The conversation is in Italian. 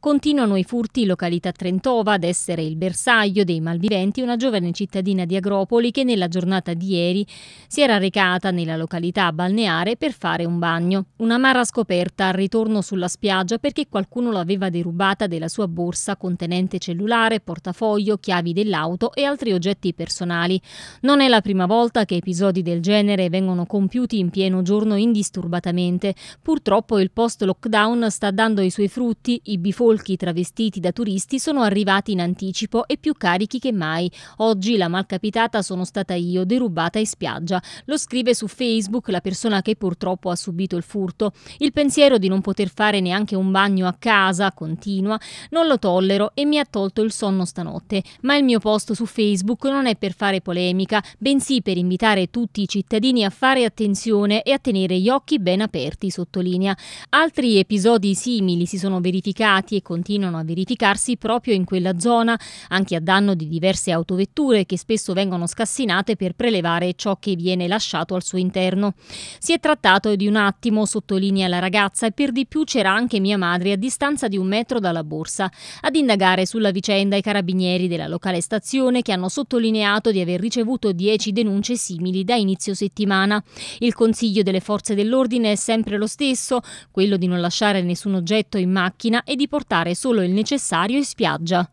Continuano i furti in località Trentova ad essere il bersaglio dei malviventi una giovane cittadina di Agropoli che nella giornata di ieri si era recata nella località balneare per fare un bagno. Una mara scoperta al ritorno sulla spiaggia perché qualcuno l'aveva derubata della sua borsa contenente cellulare, portafoglio, chiavi dell'auto e altri oggetti personali. Non è la prima volta che episodi del genere vengono compiuti in pieno giorno indisturbatamente. Purtroppo il post-lockdown sta dando i suoi frutti, i bifoni solchi travestiti da turisti sono arrivati in anticipo e più carichi che mai. Oggi la malcapitata sono stata io, derubata in spiaggia. Lo scrive su Facebook la persona che purtroppo ha subito il furto. Il pensiero di non poter fare neanche un bagno a casa continua non lo tollero e mi ha tolto il sonno stanotte. Ma il mio post su Facebook non è per fare polemica, bensì per invitare tutti i cittadini a fare attenzione e a tenere gli occhi ben aperti, sottolinea. Altri episodi simili si sono verificati e continuano a verificarsi proprio in quella zona, anche a danno di diverse autovetture che spesso vengono scassinate per prelevare ciò che viene lasciato al suo interno. Si è trattato di un attimo, sottolinea la ragazza, e per di più c'era anche mia madre a distanza di un metro dalla borsa. Ad indagare sulla vicenda i carabinieri della locale stazione che hanno sottolineato di aver ricevuto 10 denunce simili da inizio settimana. Il consiglio delle forze dell'ordine è sempre lo stesso, quello di non lasciare nessun oggetto in macchina e di portare portare solo il necessario in spiaggia.